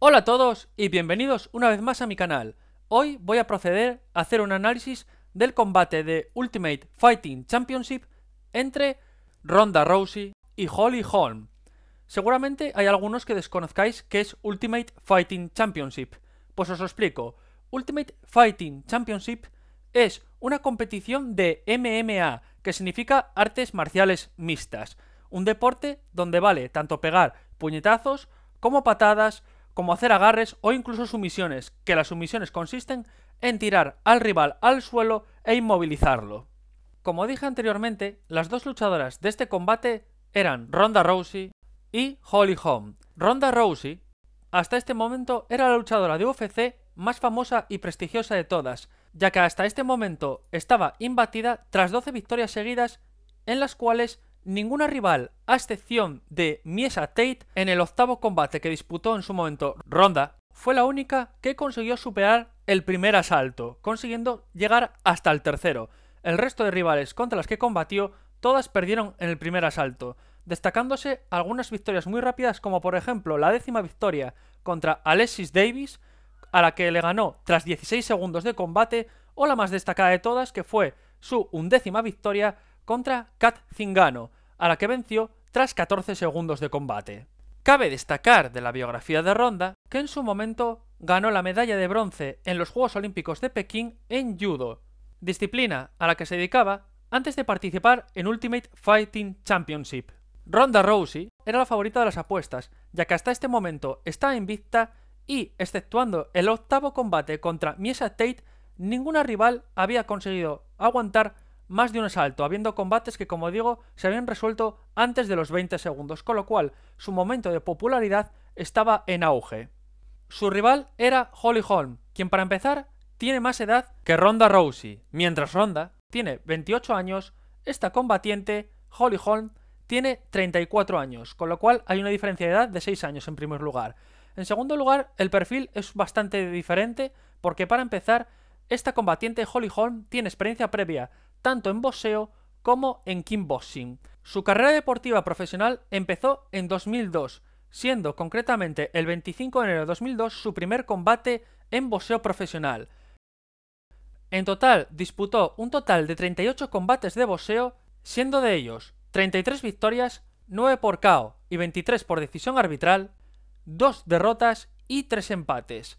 Hola a todos y bienvenidos una vez más a mi canal. Hoy voy a proceder a hacer un análisis del combate de Ultimate Fighting Championship entre Ronda Rousey y Holly Holm. Seguramente hay algunos que desconozcáis qué es Ultimate Fighting Championship. Pues os lo explico. Ultimate Fighting Championship es una competición de MMA, que significa artes marciales mixtas. Un deporte donde vale tanto pegar puñetazos como patadas, como hacer agarres o incluso sumisiones, que las sumisiones consisten en tirar al rival al suelo e inmovilizarlo. Como dije anteriormente, las dos luchadoras de este combate eran Ronda Rousey y Holly Holm. Ronda Rousey hasta este momento era la luchadora de UFC más famosa y prestigiosa de todas, ya que hasta este momento estaba imbatida tras 12 victorias seguidas en las cuales ninguna rival, a excepción de Miesa Tate, en el octavo combate que disputó en su momento Ronda, fue la única que consiguió superar el primer asalto, consiguiendo llegar hasta el tercero. El resto de rivales contra las que combatió, todas perdieron en el primer asalto, destacándose algunas victorias muy rápidas como por ejemplo la décima victoria contra Alexis Davis, a la que le ganó tras 16 segundos de combate, o la más destacada de todas que fue su undécima victoria contra Kat Zingano, a la que venció tras 14 segundos de combate. Cabe destacar de la biografía de Ronda que en su momento ganó la medalla de bronce en los Juegos Olímpicos de Pekín en judo, disciplina a la que se dedicaba antes de participar en Ultimate Fighting Championship. Ronda Rousey era la favorita de las apuestas, ya que hasta este momento en invicta y, exceptuando el octavo combate contra Miesa Tate, ninguna rival había conseguido aguantar más de un asalto, habiendo combates que, como digo, se habían resuelto antes de los 20 segundos, con lo cual su momento de popularidad estaba en auge. Su rival era Holly Holm, quien para empezar tiene más edad que Ronda Rousey. Mientras Ronda tiene 28 años, esta combatiente, Holly Holm, tiene 34 años, con lo cual hay una diferencia de edad de 6 años en primer lugar. En segundo lugar, el perfil es bastante diferente porque para empezar, esta combatiente Holly Holm tiene experiencia previa tanto en boxeo como en kickboxing. Su carrera deportiva profesional empezó en 2002, siendo concretamente el 25 de enero de 2002 su primer combate en boxeo profesional. En total disputó un total de 38 combates de boxeo, siendo de ellos 33 victorias, 9 por KO y 23 por decisión arbitral, 2 derrotas y 3 empates.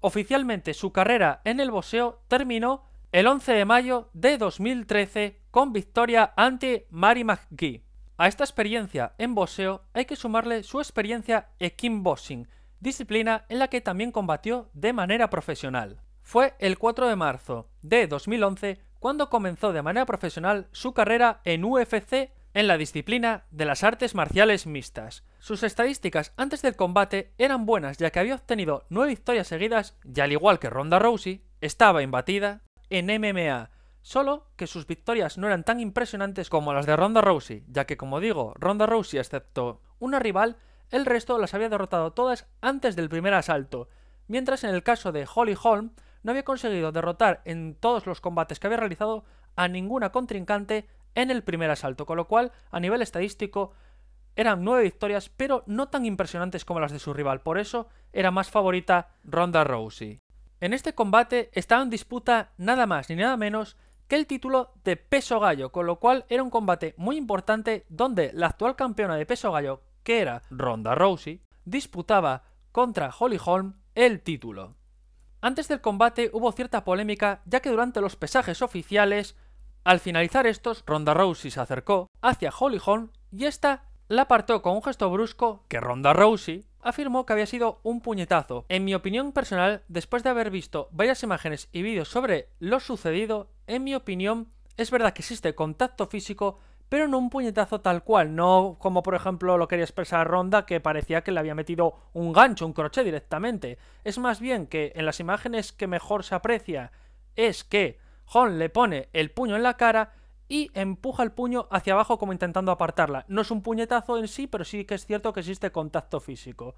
Oficialmente su carrera en el boxeo terminó el 11 de mayo de 2013 con victoria ante Mary McGee. A esta experiencia en boxeo hay que sumarle su experiencia en kickboxing, disciplina en la que también combatió de manera profesional. Fue el 4 de marzo de 2011 cuando comenzó de manera profesional su carrera en UFC en la disciplina de las artes marciales mixtas. Sus estadísticas antes del combate eran buenas ya que había obtenido 9 victorias seguidas y al igual que Ronda Rousey, estaba imbatida en MMA, solo que sus victorias no eran tan impresionantes como las de Ronda Rousey, ya que como digo, Ronda Rousey excepto una rival, el resto las había derrotado todas antes del primer asalto, mientras en el caso de Holly Holm no había conseguido derrotar en todos los combates que había realizado a ninguna contrincante en el primer asalto, con lo cual, a nivel estadístico, eran nueve victorias, pero no tan impresionantes como las de su rival, por eso era más favorita Ronda Rousey. En este combate estaba en disputa nada más ni nada menos que el título de peso gallo, con lo cual era un combate muy importante donde la actual campeona de peso gallo, que era Ronda Rousey, disputaba contra Holly Holm el título. Antes del combate hubo cierta polémica ya que durante los pesajes oficiales, al finalizar estos, Ronda Rousey se acercó hacia Holly Holm y esta la apartó con un gesto brusco que Ronda Rousey afirmó que había sido un puñetazo. En mi opinión personal, después de haber visto varias imágenes y vídeos sobre lo sucedido, en mi opinión, es verdad que existe contacto físico, pero no un puñetazo tal cual, no como por ejemplo lo quería expresar Ronda, que parecía que le había metido un gancho, un crochet directamente. Es más bien que en las imágenes que mejor se aprecia es que Hon le pone el puño en la cara y empuja el puño hacia abajo como intentando apartarla. No es un puñetazo en sí, pero sí que es cierto que existe contacto físico.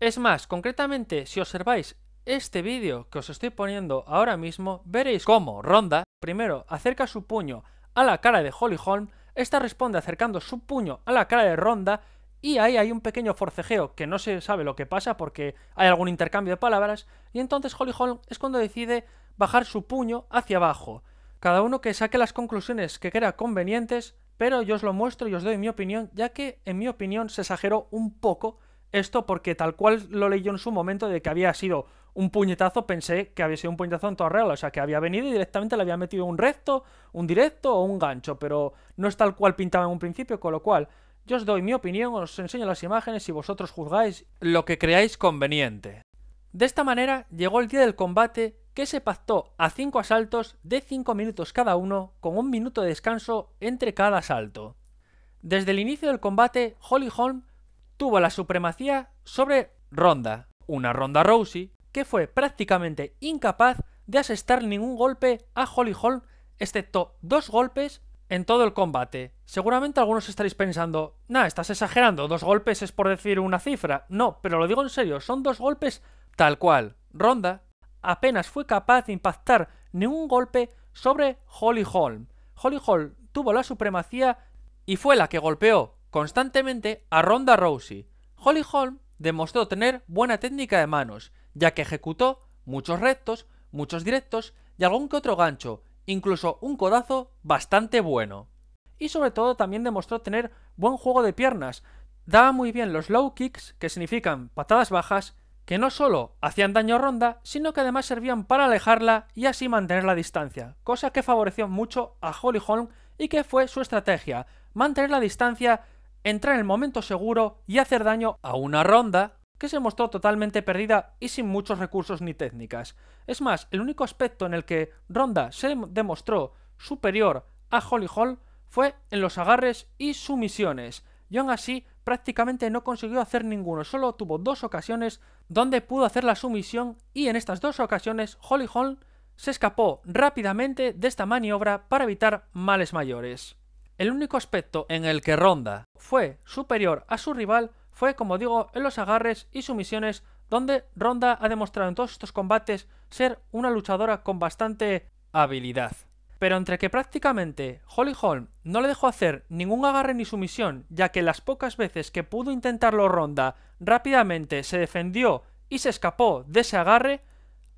Es más, concretamente, si observáis este vídeo que os estoy poniendo ahora mismo, veréis cómo Ronda primero acerca su puño a la cara de Holly Holm, esta responde acercando su puño a la cara de Ronda y ahí hay un pequeño forcejeo que no se sabe lo que pasa porque hay algún intercambio de palabras y entonces Holly Holm es cuando decide bajar su puño hacia abajo. Cada uno que saque las conclusiones que crea convenientes, pero yo os lo muestro y os doy mi opinión, ya que en mi opinión se exageró un poco esto porque tal cual lo leí yo en su momento de que había sido un puñetazo, pensé que había sido un puñetazo en toda regla, o sea, que había venido y directamente le había metido un recto, un directo o un gancho, pero no es tal cual pintaba en un principio, con lo cual yo os doy mi opinión, os enseño las imágenes y vosotros juzgáis lo que creáis conveniente. De esta manera llegó el día del combate que se pactó a 5 asaltos de 5 minutos cada uno, con un minuto de descanso entre cada asalto. Desde el inicio del combate, Holly Holm tuvo la supremacía sobre Ronda, una Ronda Rousey que fue prácticamente incapaz de asestar ningún golpe a Holly Holm, excepto dos golpes en todo el combate. Seguramente algunos estaréis pensando, nah, estás exagerando, dos golpes es por decir una cifra. No, pero lo digo en serio, son dos golpes tal cual. Ronda apenas fue capaz de impactar ni un golpe sobre Holly Holm. Holly Holm tuvo la supremacía y fue la que golpeó constantemente a Ronda Rousey. Holly Holm demostró tener buena técnica de manos, ya que ejecutó muchos rectos, muchos directos y algún que otro gancho, incluso un codazo bastante bueno. Y sobre todo también demostró tener buen juego de piernas, daba muy bien los low kicks, que significan patadas bajas, que no solo hacían daño a Ronda, sino que además servían para alejarla y así mantener la distancia, cosa que favoreció mucho a Holly Holm y que fue su estrategia, mantener la distancia, entrar en el momento seguro y hacer daño a una Ronda que se mostró totalmente perdida y sin muchos recursos ni técnicas. Es más, el único aspecto en el que Ronda se demostró superior a Holly Holm fue en los agarres y sumisiones, y aún así prácticamente no consiguió hacer ninguno, solo tuvo dos ocasiones donde pudo hacer la sumisión y en estas dos ocasiones Holly Holm se escapó rápidamente de esta maniobra para evitar males mayores. El único aspecto en el que Ronda fue superior a su rival fue, como digo, en los agarres y sumisiones donde Ronda ha demostrado en todos estos combates ser una luchadora con bastante habilidad. Pero entre que prácticamente Holly Holm no le dejó hacer ningún agarre ni sumisión, ya que las pocas veces que pudo intentarlo Ronda rápidamente se defendió y se escapó de ese agarre,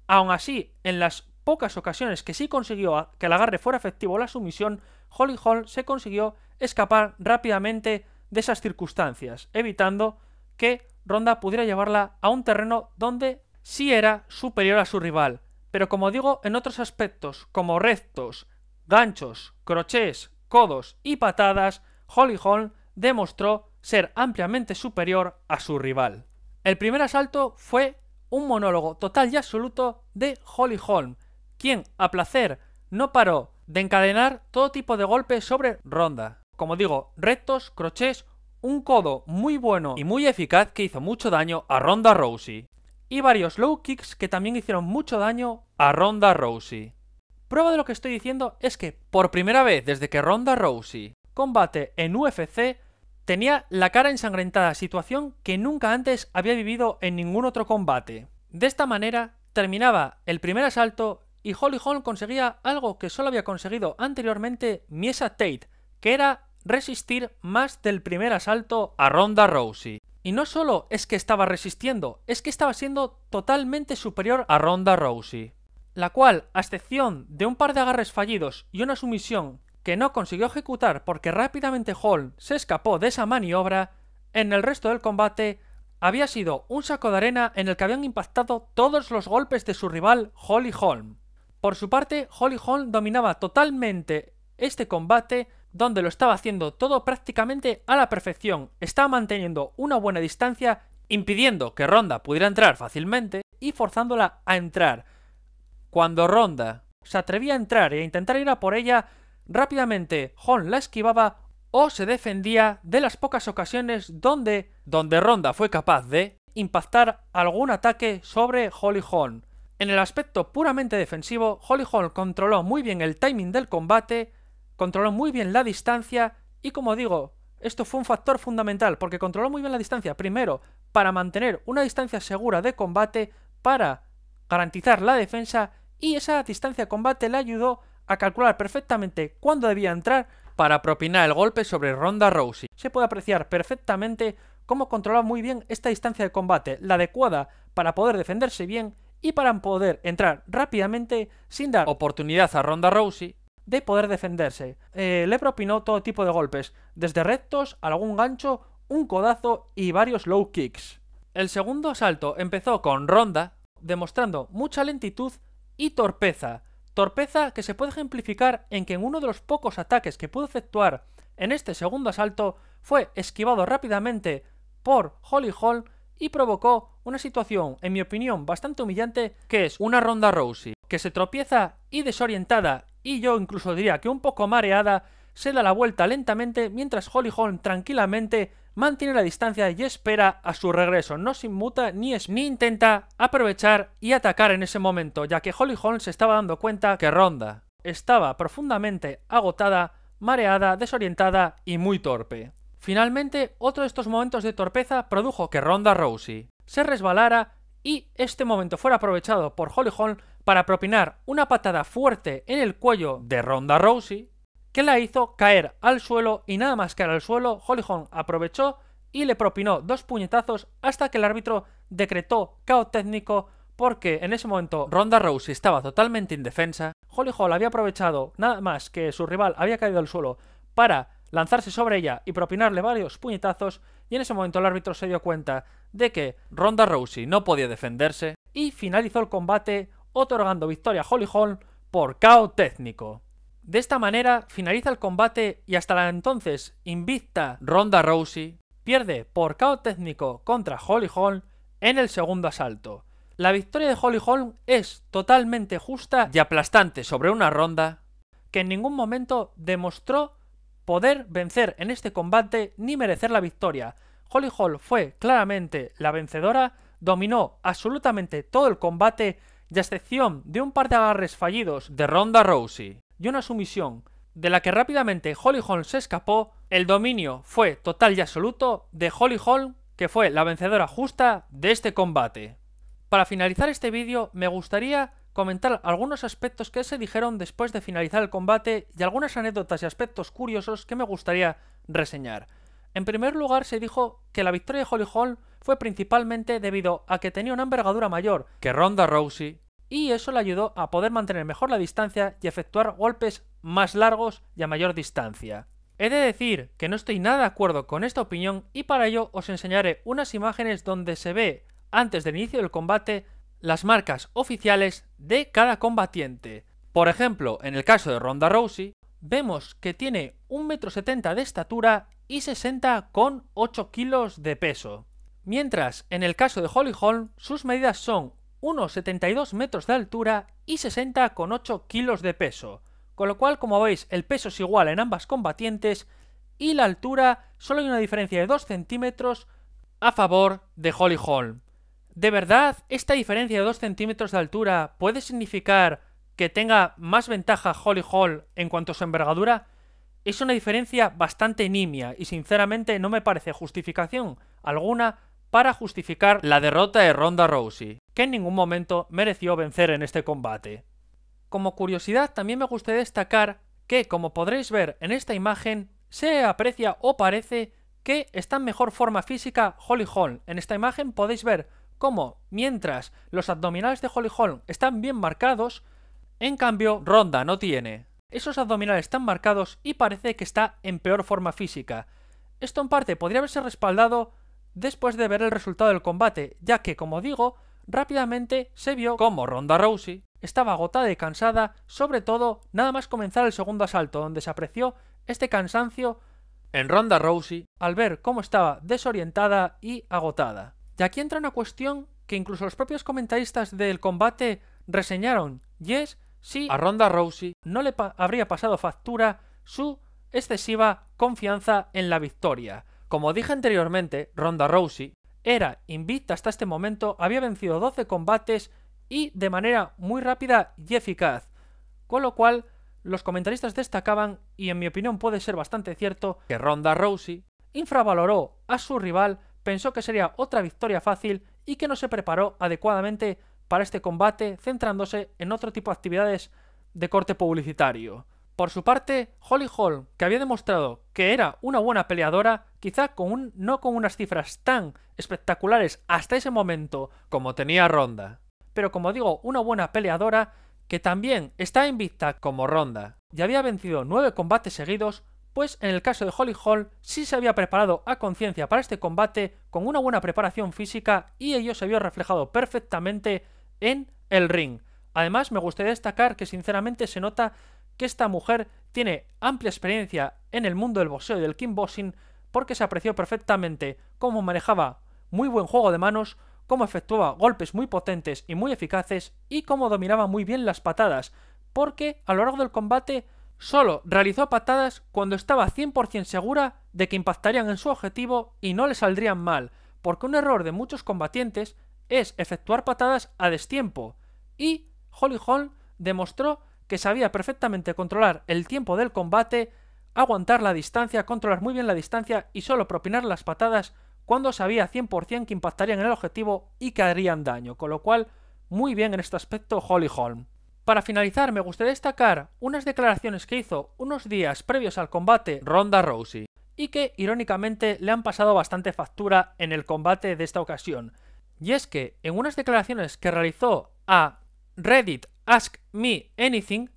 aún así, en las pocas ocasiones que sí consiguió que el agarre fuera efectivo o la sumisión, Holly Holm se consiguió escapar rápidamente de esas circunstancias, evitando que Ronda pudiera llevarla a un terreno donde sí era superior a su rival pero como digo, en otros aspectos, como rectos, ganchos, crochés, codos y patadas, Holly Holm demostró ser ampliamente superior a su rival. El primer asalto fue un monólogo total y absoluto de Holly Holm, quien, a placer, no paró de encadenar todo tipo de golpes sobre ronda. Como digo, rectos, crochés, un codo muy bueno y muy eficaz que hizo mucho daño a Ronda Rousey y varios low kicks que también hicieron mucho daño a Ronda Rousey. Prueba de lo que estoy diciendo es que por primera vez desde que Ronda Rousey combate en UFC tenía la cara ensangrentada, situación que nunca antes había vivido en ningún otro combate. De esta manera terminaba el primer asalto y Holly Holm conseguía algo que solo había conseguido anteriormente Miesa Tate, que era resistir más del primer asalto a Ronda Rousey. Y no solo es que estaba resistiendo, es que estaba siendo totalmente superior a Ronda Rousey, la cual, a excepción de un par de agarres fallidos y una sumisión que no consiguió ejecutar porque rápidamente Hall se escapó de esa maniobra, en el resto del combate había sido un saco de arena en el que habían impactado todos los golpes de su rival Holly Holm. Por su parte, Holly Holm dominaba totalmente este combate donde lo estaba haciendo todo prácticamente a la perfección, estaba manteniendo una buena distancia, impidiendo que Ronda pudiera entrar fácilmente y forzándola a entrar. Cuando Ronda se atrevía a entrar e a intentar ir a por ella, rápidamente Hon la esquivaba o se defendía de las pocas ocasiones donde, donde Ronda fue capaz de impactar algún ataque sobre Holly En el aspecto puramente defensivo, Holly Hall controló muy bien el timing del combate, controló muy bien la distancia y como digo, esto fue un factor fundamental porque controló muy bien la distancia, primero, para mantener una distancia segura de combate, para garantizar la defensa y esa distancia de combate le ayudó a calcular perfectamente cuándo debía entrar para propinar el golpe sobre Ronda Rousey. Se puede apreciar perfectamente cómo controlaba muy bien esta distancia de combate, la adecuada para poder defenderse bien y para poder entrar rápidamente sin dar oportunidad a Ronda Rousey de poder defenderse. Eh, le propinó todo tipo de golpes, desde rectos, algún gancho, un codazo y varios low kicks. El segundo asalto empezó con ronda, demostrando mucha lentitud y torpeza. Torpeza que se puede ejemplificar en que en uno de los pocos ataques que pudo efectuar en este segundo asalto fue esquivado rápidamente por Holly Hall y provocó una situación, en mi opinión, bastante humillante, que es una ronda Rousey, que se tropieza y desorientada y yo incluso diría que un poco mareada, se da la vuelta lentamente mientras Holly Holm tranquilamente mantiene la distancia y espera a su regreso. No se inmuta ni, es, ni intenta aprovechar y atacar en ese momento, ya que Holly Holm se estaba dando cuenta que Ronda estaba profundamente agotada, mareada, desorientada y muy torpe. Finalmente, otro de estos momentos de torpeza produjo que Ronda Rousey se resbalara y este momento fuera aprovechado por Holly Holm para propinar una patada fuerte en el cuello de Ronda Rousey, que la hizo caer al suelo y nada más caer al suelo, Holly Holm aprovechó y le propinó dos puñetazos hasta que el árbitro decretó caos técnico porque en ese momento Ronda Rousey estaba totalmente indefensa, Holly Holm había aprovechado nada más que su rival había caído al suelo para lanzarse sobre ella y propinarle varios puñetazos y en ese momento el árbitro se dio cuenta de que Ronda Rousey no podía defenderse y finalizó el combate otorgando victoria a Holly Holm por KO técnico. De esta manera finaliza el combate y hasta la entonces invicta Ronda Rousey pierde por KO técnico contra Holly Holm en el segundo asalto. La victoria de Holly Holm es totalmente justa y aplastante sobre una ronda que en ningún momento demostró poder vencer en este combate ni merecer la victoria. Holly Holm fue claramente la vencedora, dominó absolutamente todo el combate y a excepción de un par de agarres fallidos de Ronda Rousey y una sumisión de la que rápidamente Holly Holm se escapó, el dominio fue total y absoluto de Holly Holm, que fue la vencedora justa de este combate. Para finalizar este vídeo me gustaría comentar algunos aspectos que se dijeron después de finalizar el combate y algunas anécdotas y aspectos curiosos que me gustaría reseñar. En primer lugar se dijo que la victoria de Holly Holm fue principalmente debido a que tenía una envergadura mayor que Ronda Rousey y eso le ayudó a poder mantener mejor la distancia y efectuar golpes más largos y a mayor distancia. He de decir que no estoy nada de acuerdo con esta opinión y para ello os enseñaré unas imágenes donde se ve, antes del inicio del combate, las marcas oficiales de cada combatiente. Por ejemplo, en el caso de Ronda Rousey, vemos que tiene 1,70m de estatura y 608 con kilos de peso. Mientras, en el caso de Holly Holm, sus medidas son unos 72 metros de altura y 60,8 kilos de peso, con lo cual como veis el peso es igual en ambas combatientes y la altura solo hay una diferencia de 2 centímetros a favor de Holly Holm. ¿De verdad esta diferencia de 2 centímetros de altura puede significar que tenga más ventaja Holly Holm en cuanto a su envergadura? Es una diferencia bastante nimia y sinceramente no me parece justificación alguna para justificar la derrota de Ronda Rousey, que en ningún momento mereció vencer en este combate. Como curiosidad también me gustaría destacar que, como podréis ver en esta imagen, se aprecia o parece que está en mejor forma física Holly Holm. En esta imagen podéis ver cómo, mientras los abdominales de Holly Holm están bien marcados, en cambio Ronda no tiene. Esos abdominales están marcados y parece que está en peor forma física. Esto en parte podría haberse respaldado después de ver el resultado del combate, ya que, como digo, rápidamente se vio cómo Ronda Rousey estaba agotada y cansada, sobre todo nada más comenzar el segundo asalto, donde se apreció este cansancio en Ronda Rousey al ver cómo estaba desorientada y agotada. Y aquí entra una cuestión que incluso los propios comentaristas del combate reseñaron, y es si a Ronda Rousey no le habría pasado factura su excesiva confianza en la victoria. Como dije anteriormente, Ronda Rousey era invicta hasta este momento, había vencido 12 combates y de manera muy rápida y eficaz. Con lo cual, los comentaristas destacaban, y en mi opinión puede ser bastante cierto, que Ronda Rousey infravaloró a su rival, pensó que sería otra victoria fácil y que no se preparó adecuadamente para este combate, centrándose en otro tipo de actividades de corte publicitario. Por su parte, Holly Hall, que había demostrado que era una buena peleadora, quizá con un, no con unas cifras tan espectaculares hasta ese momento como tenía Ronda, pero como digo, una buena peleadora que también está en vista como Ronda y había vencido nueve combates seguidos, pues en el caso de Holly Hall, sí se había preparado a conciencia para este combate con una buena preparación física y ello se vio reflejado perfectamente en el ring. Además, me gustaría destacar que sinceramente se nota que esta mujer tiene amplia experiencia en el mundo del boxeo y del kickboxing porque se apreció perfectamente cómo manejaba muy buen juego de manos, cómo efectuaba golpes muy potentes y muy eficaces y cómo dominaba muy bien las patadas, porque a lo largo del combate solo realizó patadas cuando estaba 100% segura de que impactarían en su objetivo y no le saldrían mal, porque un error de muchos combatientes es efectuar patadas a destiempo, y Holly Holm demostró que sabía perfectamente controlar el tiempo del combate, aguantar la distancia, controlar muy bien la distancia y solo propinar las patadas cuando sabía 100% que impactarían en el objetivo y que harían daño, con lo cual muy bien en este aspecto Holly Holm. Para finalizar, me gustaría destacar unas declaraciones que hizo unos días previos al combate Ronda Rousey y que irónicamente le han pasado bastante factura en el combate de esta ocasión. Y es que en unas declaraciones que realizó a Reddit Ask Me Anything,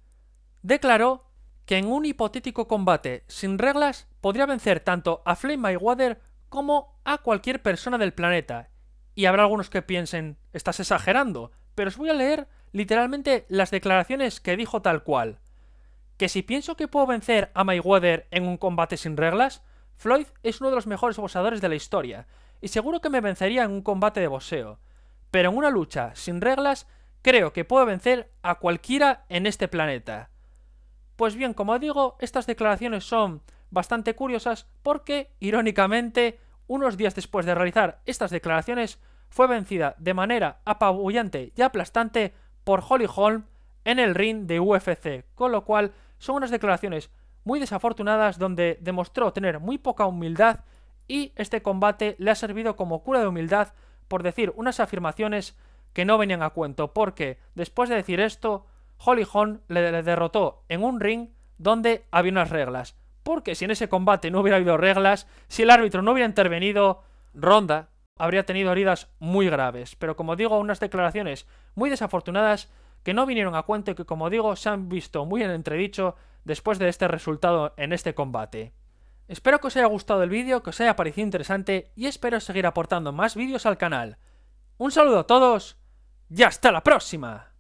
declaró que en un hipotético combate sin reglas podría vencer tanto a Flame Mayweather como a cualquier persona del planeta. Y habrá algunos que piensen, estás exagerando, pero os voy a leer literalmente las declaraciones que dijo tal cual. Que si pienso que puedo vencer a Mayweather en un combate sin reglas, Floyd es uno de los mejores boxeadores de la historia, y seguro que me vencería en un combate de boxeo. Pero en una lucha sin reglas Creo que puedo vencer a cualquiera en este planeta. Pues bien, como digo, estas declaraciones son bastante curiosas porque, irónicamente, unos días después de realizar estas declaraciones, fue vencida de manera apabullante y aplastante por Holly Holm en el ring de UFC, con lo cual son unas declaraciones muy desafortunadas donde demostró tener muy poca humildad y este combate le ha servido como cura de humildad por decir unas afirmaciones que no venían a cuento, porque después de decir esto, Holly le, derrotó en un ring donde había unas reglas. Porque si en ese combate no hubiera habido reglas, si el árbitro no hubiera intervenido, Ronda habría tenido heridas muy graves. Pero como digo, unas declaraciones muy desafortunadas que no vinieron a cuento y que como digo se han visto muy en entredicho después de este resultado en este combate. Espero que os haya gustado el vídeo, que os haya parecido interesante y espero seguir aportando más vídeos al canal. Un saludo a todos ¡Ya hasta la próxima.